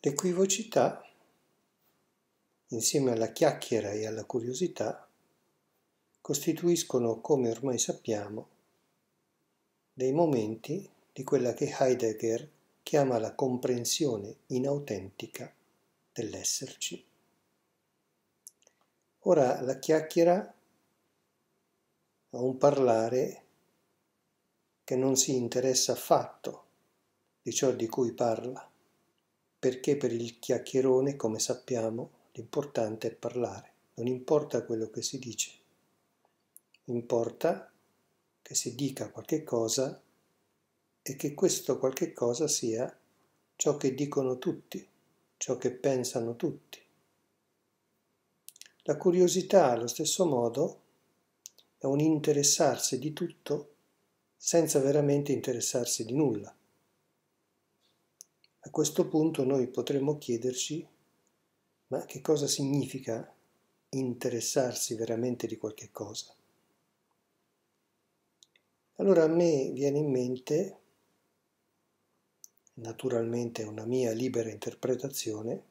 L'equivocità, insieme alla chiacchiera e alla curiosità, costituiscono, come ormai sappiamo, dei momenti di quella che Heidegger chiama la comprensione inautentica dell'esserci. Ora la chiacchiera ha un parlare che non si interessa affatto di ciò di cui parla, perché per il chiacchierone, come sappiamo, l'importante è parlare, non importa quello che si dice, importa che si dica qualche cosa e che questo qualche cosa sia ciò che dicono tutti, ciò che pensano tutti. La curiosità, allo stesso modo, è un interessarsi di tutto senza veramente interessarsi di nulla. A questo punto noi potremmo chiederci ma che cosa significa interessarsi veramente di qualche cosa? Allora a me viene in mente, naturalmente una mia libera interpretazione,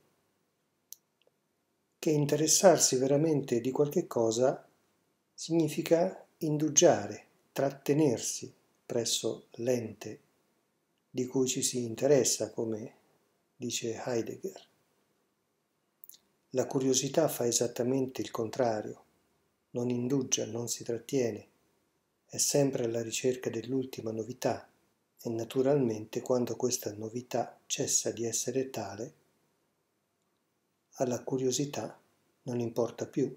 che interessarsi veramente di qualche cosa significa indugiare, trattenersi presso l'ente di cui ci si interessa, come dice Heidegger. La curiosità fa esattamente il contrario, non indugia, non si trattiene, è sempre alla ricerca dell'ultima novità e naturalmente quando questa novità cessa di essere tale, alla curiosità non importa più,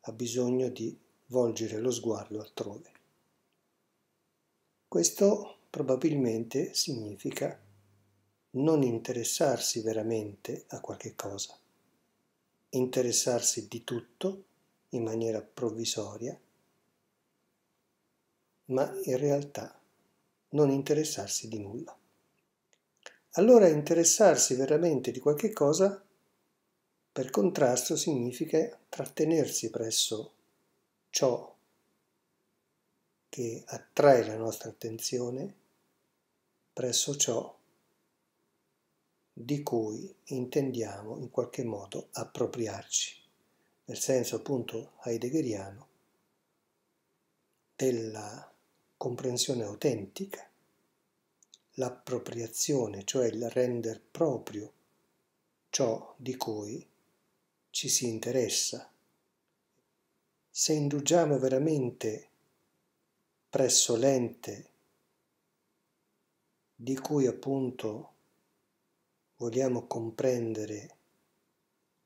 ha bisogno di volgere lo sguardo altrove. Questo probabilmente significa non interessarsi veramente a qualche cosa, interessarsi di tutto in maniera provvisoria, ma in realtà non interessarsi di nulla. Allora interessarsi veramente di qualche cosa, per contrasto, significa trattenersi presso ciò che attrae la nostra attenzione presso ciò di cui intendiamo in qualche modo appropriarci, nel senso appunto heideggeriano della comprensione autentica, l'appropriazione, cioè il render proprio ciò di cui ci si interessa. Se indugiamo veramente presso l'ente di cui appunto vogliamo comprendere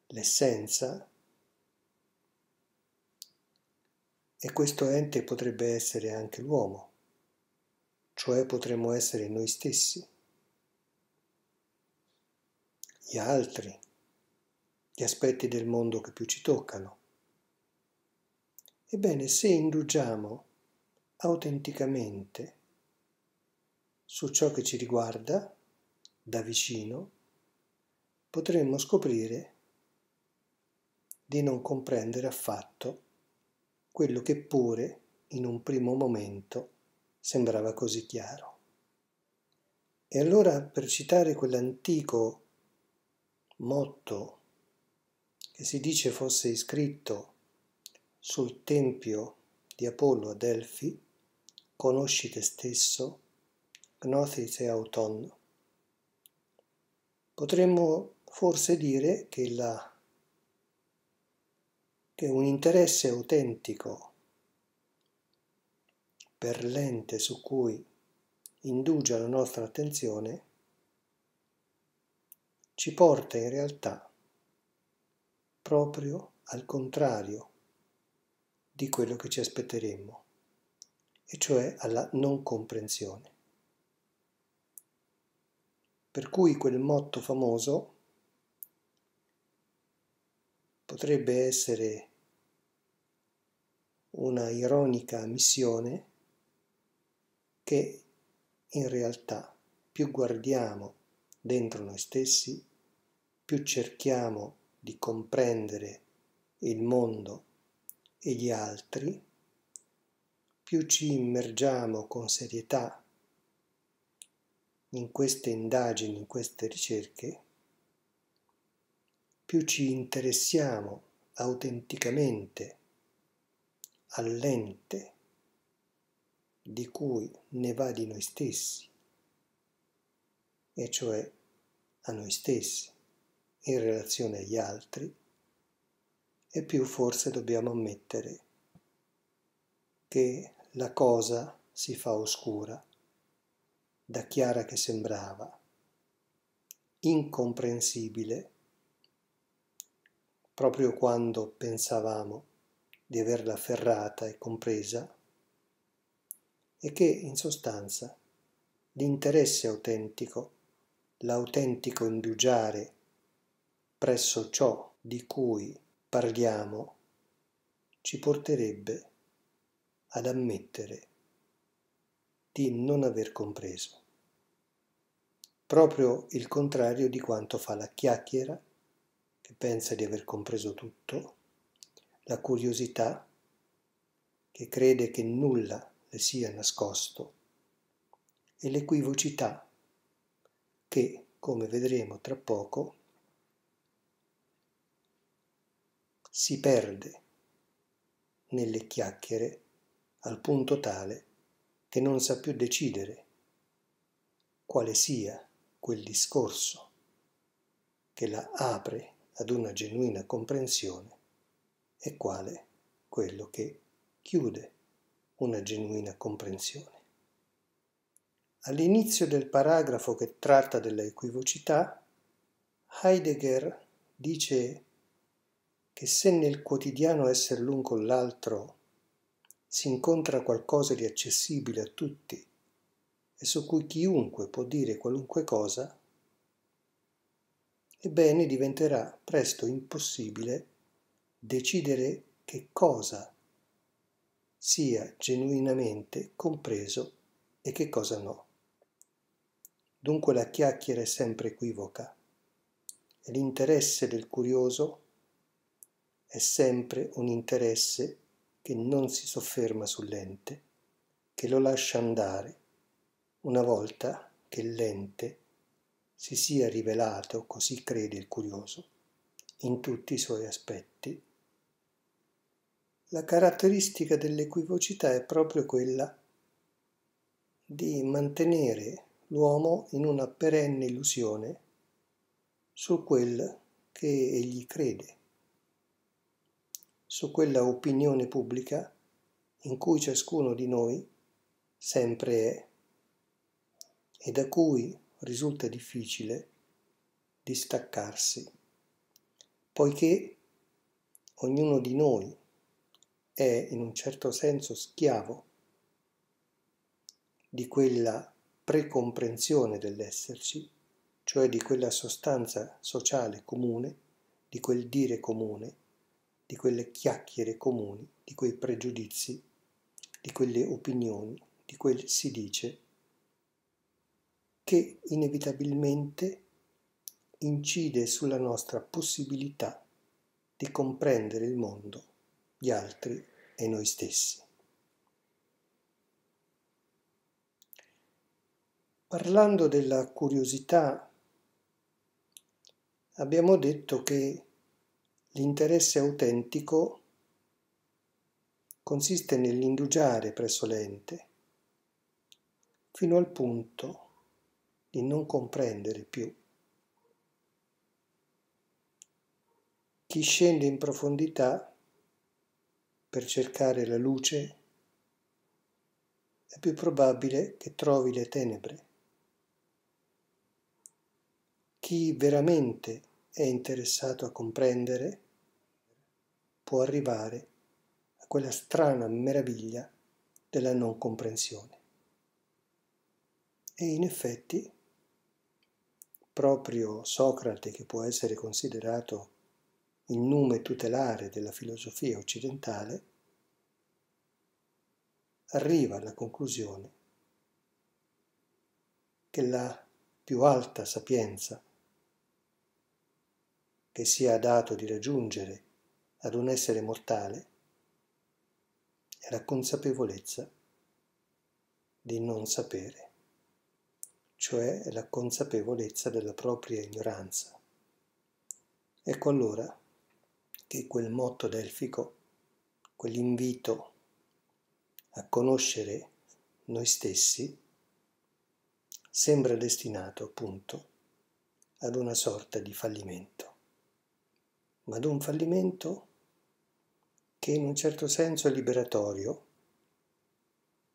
l'essenza e questo ente potrebbe essere anche l'uomo, cioè potremmo essere noi stessi, gli altri, gli aspetti del mondo che più ci toccano. Ebbene, se indugiamo autenticamente su ciò che ci riguarda da vicino, potremmo scoprire di non comprendere affatto quello che pure in un primo momento sembrava così chiaro. E allora, per citare quell'antico motto che si dice fosse iscritto sul tempio di Apollo a Delfi, conosci te stesso Gnosis e Auton. Potremmo forse dire che, la, che un interesse autentico per l'ente su cui indugia la nostra attenzione ci porta in realtà proprio al contrario di quello che ci aspetteremmo, e cioè alla non comprensione. Per cui quel motto famoso potrebbe essere una ironica missione che in realtà più guardiamo dentro noi stessi, più cerchiamo di comprendere il mondo e gli altri, più ci immergiamo con serietà in queste indagini, in queste ricerche, più ci interessiamo autenticamente all'ente di cui ne va di noi stessi, e cioè a noi stessi in relazione agli altri, e più forse dobbiamo ammettere che la cosa si fa oscura da chiara che sembrava, incomprensibile, proprio quando pensavamo di averla afferrata e compresa, e che in sostanza l'interesse autentico, l'autentico indugiare presso ciò di cui parliamo, ci porterebbe ad ammettere di non aver compreso. Proprio il contrario di quanto fa la chiacchiera, che pensa di aver compreso tutto, la curiosità, che crede che nulla le sia nascosto, e l'equivocità, che, come vedremo tra poco, si perde nelle chiacchiere al punto tale che non sa più decidere quale sia quel discorso che la apre ad una genuina comprensione e quale quello che chiude una genuina comprensione. All'inizio del paragrafo che tratta della equivocità, Heidegger dice che se nel quotidiano esser l'un con l'altro si incontra qualcosa di accessibile a tutti e su cui chiunque può dire qualunque cosa, ebbene diventerà presto impossibile decidere che cosa sia genuinamente compreso e che cosa no. Dunque la chiacchiera è sempre equivoca e l'interesse del curioso è sempre un interesse che non si sofferma sull'ente, che lo lascia andare, una volta che l'ente si sia rivelato, così crede il curioso, in tutti i suoi aspetti. La caratteristica dell'equivocità è proprio quella di mantenere l'uomo in una perenne illusione su quel che egli crede su quella opinione pubblica in cui ciascuno di noi sempre è e da cui risulta difficile distaccarsi, poiché ognuno di noi è in un certo senso schiavo di quella precomprensione dell'esserci, cioè di quella sostanza sociale comune, di quel dire comune di quelle chiacchiere comuni, di quei pregiudizi, di quelle opinioni, di quel si dice, che inevitabilmente incide sulla nostra possibilità di comprendere il mondo, gli altri e noi stessi. Parlando della curiosità, abbiamo detto che L'interesse autentico consiste nell'indugiare presso l'ente fino al punto di non comprendere più. Chi scende in profondità per cercare la luce è più probabile che trovi le tenebre. Chi veramente è interessato a comprendere può arrivare a quella strana meraviglia della non comprensione. E in effetti, proprio Socrate, che può essere considerato il nome tutelare della filosofia occidentale, arriva alla conclusione che la più alta sapienza che sia dato di raggiungere ad un essere mortale è la consapevolezza di non sapere, cioè la consapevolezza della propria ignoranza. Ecco allora che quel motto delfico, quell'invito a conoscere noi stessi, sembra destinato appunto ad una sorta di fallimento, ma ad un fallimento che in un certo senso è liberatorio,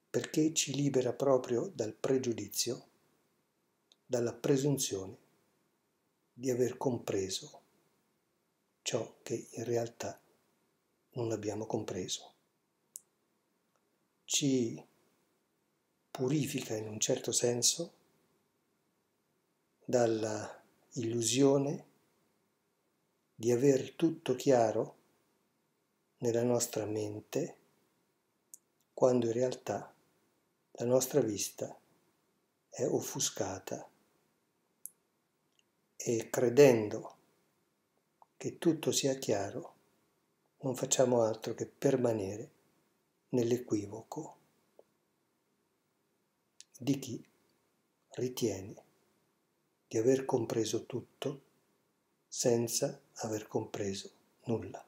perché ci libera proprio dal pregiudizio, dalla presunzione di aver compreso ciò che in realtà non abbiamo compreso. Ci purifica in un certo senso dalla illusione di aver tutto chiaro nella nostra mente quando in realtà la nostra vista è offuscata e credendo che tutto sia chiaro non facciamo altro che permanere nell'equivoco di chi ritiene di aver compreso tutto senza aver compreso nulla.